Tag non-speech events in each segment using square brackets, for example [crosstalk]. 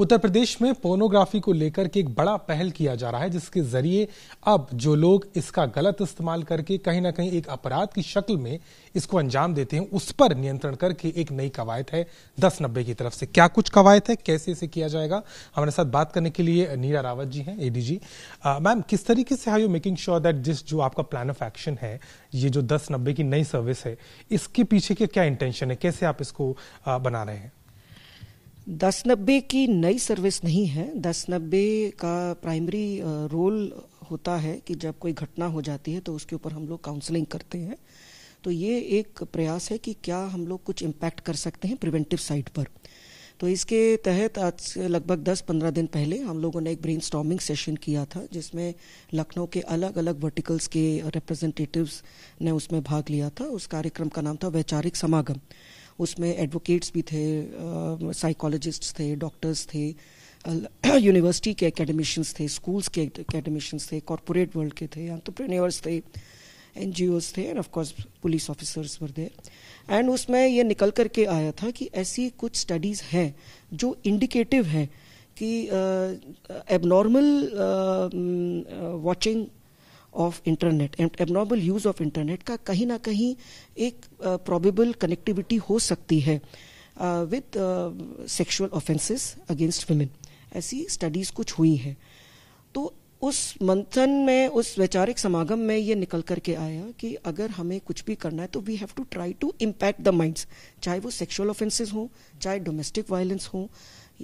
उत्तर प्रदेश में पोर्नोग्राफी को लेकर के एक बड़ा पहल किया जा रहा है जिसके जरिए अब जो लोग इसका गलत इस्तेमाल करके कहीं ना कहीं एक अपराध की शक्ल में इसको अंजाम देते हैं उस पर नियंत्रण करके एक नई कवायद है दस नब्बे की तरफ से क्या कुछ कवायद है कैसे इसे किया जाएगा हमारे साथ बात करने के लिए नीरा रावत जी हैं एडीजी मैम किस तरीके से hi you making sure that जिस जो आपका प्लान ऑफ एक्शन है ये जो दस नब्बे की नई सर्विस है इसके पीछे के क्या इंटेंशन है कैसे आप इसको बना रहे हैं दस नब्बे की नई सर्विस नहीं है दस नब्बे का प्राइमरी रोल होता है कि जब कोई घटना हो जाती है तो उसके ऊपर हम लोग काउंसलिंग करते हैं तो ये एक प्रयास है कि क्या हम लोग कुछ इम्पैक्ट कर सकते हैं प्रिवेंटिव साइड पर तो इसके तहत आज से लगभग 10-15 दिन पहले हम लोगों ने एक ब्रेन सेशन किया था जिसमें लखनऊ के अलग अलग वर्टिकल्स के रिप्रेजेंटेटिव्स ने उसमें भाग लिया था उस कार्यक्रम का नाम था वैचारिक समागम उसमें एडवोकेट्स भी थे साइकोलॉजिस्ट्स थे डॉक्टर्स थे यूनिवर्सिटी [clears throat] के एकेडमिशंस थे स्कूल्स के एकेडमिशंस थे कॉरपोरेट वर्ल्ड के थे एंट्रप्रेन्योर्स थे एन थे and of course police officers were there and उसमें ये निकल कर के आया था कि ऐसी कुछ स्टडीज़ हैं जो इंडिकेटिव हैं कि abnormal watching of internet abnormal use of internet का कहीं ना कहीं एक प्रॉबेबल कनेक्टिविटी हो सकती है with sexual offences against women ऐसी स्टडीज कुछ हुई हैं तो उस मंथन में उस वैचारिक समागम में ये निकल करके आया कि अगर हमें कुछ भी करना है तो we have to try to impact the minds चाहे वो सेक्सुअल ऑफेंसेस हो चाहे डोमेस्टिक वायलेंस हो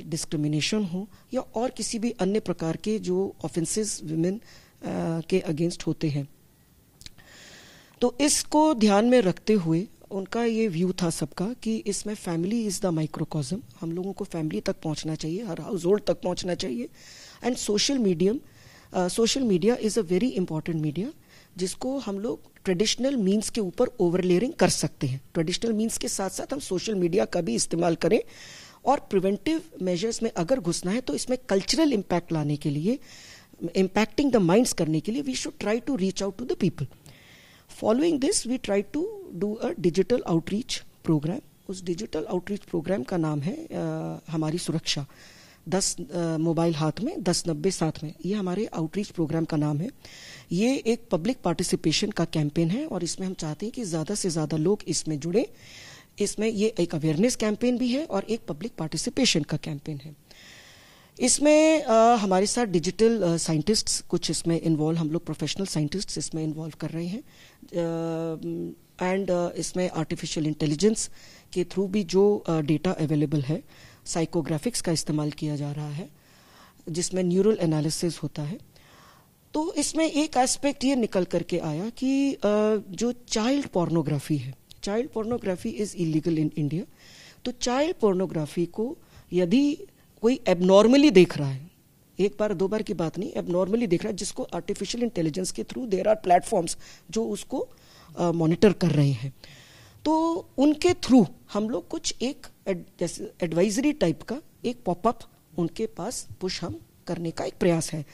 डिस्क्रिमिनेशन हो या और किसी भी अन्य प्रकार के जो ऑफेंसेस वुमेन के अगेंस्ट होते हैं तो इसको ध्यान में रखते हुए उनका ये व्यू था सबका कि इसमें फैमिली इज़ द माइक्रोकॉजम हम लोगों को फैमिली तक पहुंचना चाहिए हर हाउस होल्ड तक पहुंचना चाहिए and social medium social media is a very important media जिसको हम लोग ट्रेडिशनल मीन्स के ऊपर ओवरलेयरिंग कर सकते हैं ट्रेडिशनल मीन्स के साथ साथ हम सोशल मीडिया का भी इस्तेमाल करें और प्रिवेंटिव मेजर्स में अगर घुसना है तो इसमें कल्चरल इम्पैक्ट लाने के लिए इम्पैक्टिंग द minds करने के लिए we should try to reach out to the people following this we try to do a digital outreach programme उस डिजिटल आउटरीच प्रोग्राम का नाम है आ, हमारी सुरक्षा दस मोबाइल हाथ में दस नब्बे साथ में ये हमारे आउटरीच प्रोग्राम का नाम है ये एक पब्लिक पार्टिसिपेशन का कैंपेन है और इसमें हम चाहते हैं कि ज़्यादा से ज़्यादा लोग इसमें जुड़े इसमें ये एक अवेयरनेस कैंपेन भी है और एक पब्लिक पार्टिसिपेशन का कैंपेन है इसमें आ, हमारे साथ डिजिटल साइंटिस्ट्स कुछ इसमें इन्वॉल्व हम लोग प्रोफेशनल साइंटिस्ट्स इसमें इन्वॉल्व कर रहे हैं एंड इसमें आर्टिफिशियल इंटेलिजेंस के थ्रू भी जो डेटा अवेलेबल है साइकोग्राफिक्स का इस्तेमाल किया जा रहा है जिसमें न्यूरल एनालिसिस होता है तो इसमें एक एस्पेक्ट ये निकल करके आया कि जो चाइल्ड पोर्नोग्राफी है child pornography is illegal in India तो चाइल्ड पोर्नोग्राफी को यदि कोई एबनॉर्मली देख रहा है एक बार दो बार की बात नहीं एबनॉर्मली देख रहा है जिसको आर्टिफिशियल इंटेलिजेंस के थ्रू देर आर प्लेटफॉर्म्स जो उसको मॉनिटर कर रहे हैं तो उनके थ्रू हम लोग कुछ एक जैसे एडवाइजरी टाइप का एक पॉपअप उनके पास पुश हम करने का एक प्रयास है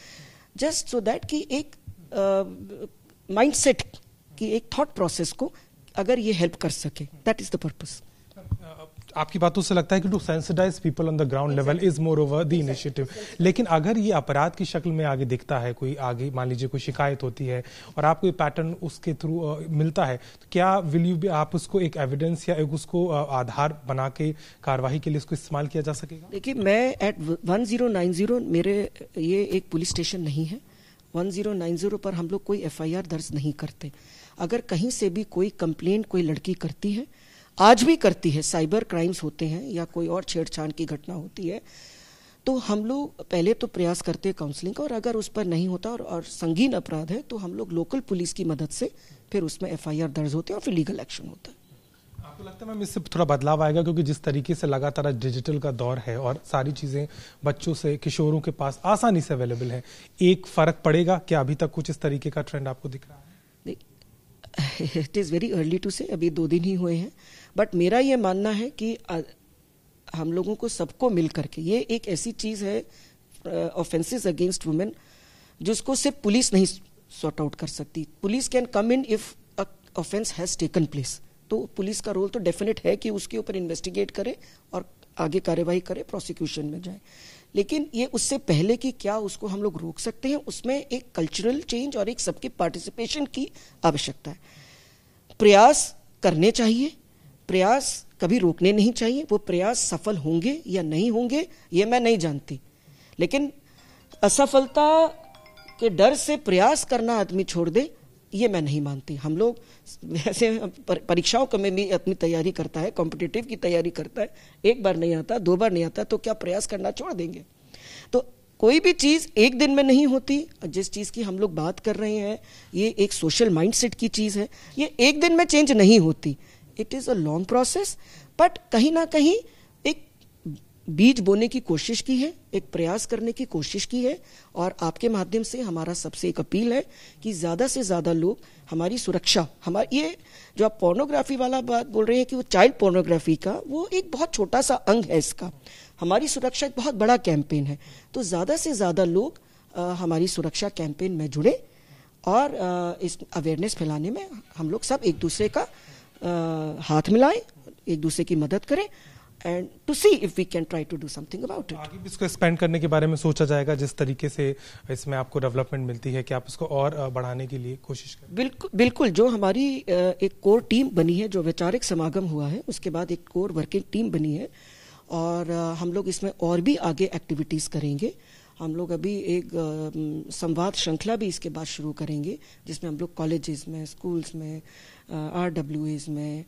जस्ट सो दैट कि एक माइंडसेट uh, की एक थॉट प्रोसेस को अगर ये हेल्प कर सके दैट इज द पर्पज़ आपकी बातों से लगता है कि to sensitise people on the ground level is more over the initiative लेकिन अगर ये अपराध की शक्ल में आगे दिखता है कोई आगे मान लीजिए कोई शिकायत होती है और आपको ये पैटर्न उसके थ्रू मिलता है तो क्या विल यू भी आप उसको एक एविडेंस या एक उसको आधार बना के कार्रवाई के लिए उसको इस्तेमाल किया जा सकेगा देखिए मैं at one zero zero nine मेरे ये एक पुलिस स्टेशन नहीं है वन जीरो नाइन जीरो पर हम लोग कोई एफआईआर दर्ज नहीं करते अगर कहीं से भी कोई कंप्लेन कोई लड़की करती है आज भी करती है साइबर क्राइम्स होते हैं या कोई और छेड़छाड़ की घटना होती है तो हम लोग पहले तो प्रयास करते हैं काउंसलिंग का और अगर उस पर नहीं होता और, और संगीन अपराध है तो हम लोग लोकल पुलिस की मदद से फिर उसमें एफ दर्ज होते हैं और फिर लीगल एक्शन होता है आपको लगता है मैम इससे थोड़ा बदलाव आएगा क्योंकि जिस तरीके से लगातार डिजिटल का दौर है और सारी चीज़ें बच्चों से किशोरों के पास आसानी से अवेलेबल है एक फ़र्क पड़ेगा क्या अभी तक कुछ इस तरीके का ट्रेंड आपको दिख रहा है it is very early to say अभी दो दिन ही हुए हैं बट मेरा ये मानना है कि हम लोगों को सबको मिल करके ये एक ऐसी चीज़ है ऑफेंसेस अगेंस्ट वुमेन जिसको सिर्फ पुलिस नहीं सॉर्ट आउट कर सकती police can come in if offence has taken place तो पुलिस का रोल तो डेफिनेट है कि उसके ऊपर इन्वेस्टिगेट करे और आगे कार्यवाही करे प्रोसिक्यूशन में जाए लेकिन ये उससे पहले कि क्या उसको हम लोग रोक सकते हैं उसमें एक कल्चरल चेंज और एक सबके पार्टिसिपेशन की आवश्यकता है प्रयास करने चाहिए प्रयास कभी रोकने नहीं चाहिए वो प्रयास सफल होंगे या नहीं होंगे ये मैं नहीं जानती लेकिन असफलता के डर से प्रयास करना आदमी छोड़ दे ये मैं नहीं मानती हम लोग वैसे परीक्षाओं का में भी अपनी तैयारी करता है कॉम्पिटिटिव की तैयारी करता है एक बार नहीं आता दो बार नहीं आता तो क्या प्रयास करना छोड़ देंगे कोई भी चीज़ एक दिन में नहीं होती जिस चीज़ की हम लोग बात कर रहे हैं ये एक सोशल माइंडसेट की चीज़ है ये एक दिन में चेंज नहीं होती it is a long process but कहीं ना कहीं एक बीज बोने की कोशिश की है एक प्रयास करने की कोशिश की है और आपके माध्यम से हमारा सबसे एक अपील है कि ज़्यादा से ज़्यादा लोग हमारी सुरक्षा हमारे ये जो आप पोर्नोग्राफी वाला बात बोल रहे हैं कि वो चाइल्ड पोर्नोग्राफी का वो एक बहुत छोटा सा अंग है इसका हमारी सुरक्षा एक बहुत बड़ा कैंपेन है तो ज़्यादा से ज़्यादा लोग आ, हमारी सुरक्षा कैंपेन में जुड़े और आ, इस अवेयरनेस फैलाने में हम लोग सब एक दूसरे का आ, हाथ मिलाएं एक दूसरे की मदद करें and to see if we can try to do something about it आगे भी इसको एक्सपेंड करने के बारे में सोचा जाएगा जिस तरीके से इसमें आपको डेवलपमेंट मिलती है कि आप इसको और बढ़ाने के लिए कोशिश करें बिल्कुल बिल्कुल जो हमारी एक कोर टीम बनी है जो वैचारिक समागम हुआ है उसके बाद एक कोर वर्किंग टीम बनी है और हम लोग इसमें और भी आगे एक्टिविटीज़ करेंगे हम लोग अभी एक संवाद श्रृंखला भी इसके बाद शुरू करेंगे जिसमें हम लोग कॉलेजेस में स्कूल्स में आर डब्ल्यू में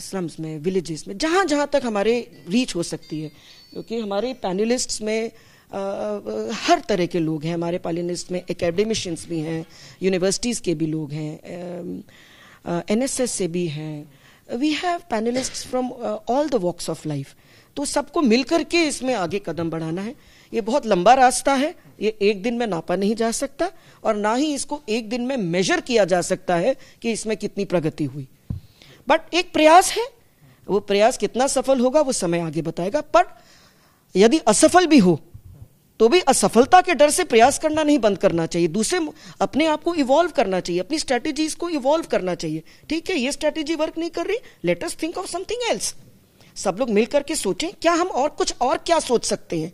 स्लम्स में विलेजेस में जहाँ जहाँ तक हमारे रीच हो सकती है क्योंकि हमारे पैनलिस्ट्स में आ, हर तरह के लोग हैं हमारे पैनलिस्ट में एकेडमिशियंस भी हैं यूनिवर्सिटीज़ के भी लोग हैं एनएसएस से भी हैं we have panellists from all the walks of life तो सबको मिलकर के इसमें आगे कदम बढ़ाना है ये बहुत लंबा रास्ता है ये एक दिन में नापा नहीं जा सकता और ना ही इसको एक दिन में मेजर किया जा सकता है कि इसमें कितनी प्रगति हुई बट एक प्रयास है वो प्रयास कितना सफल होगा वो समय आगे बताएगा पर यदि असफल भी हो तो भी असफलता के डर से प्रयास करना नहीं बंद करना चाहिए दूसरे अपने आप को इवॉल्व करना चाहिए अपनी स्ट्रेटेजीज को इवॉल्व करना चाहिए ठीक है ये स्ट्रेटेजी वर्क नहीं कर रही latest think of something else सब लोग मिलकर के सोचें क्या हम और कुछ और क्या सोच सकते हैं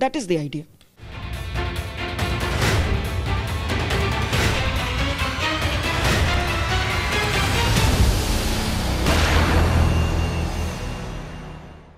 दैट इज द आइडिया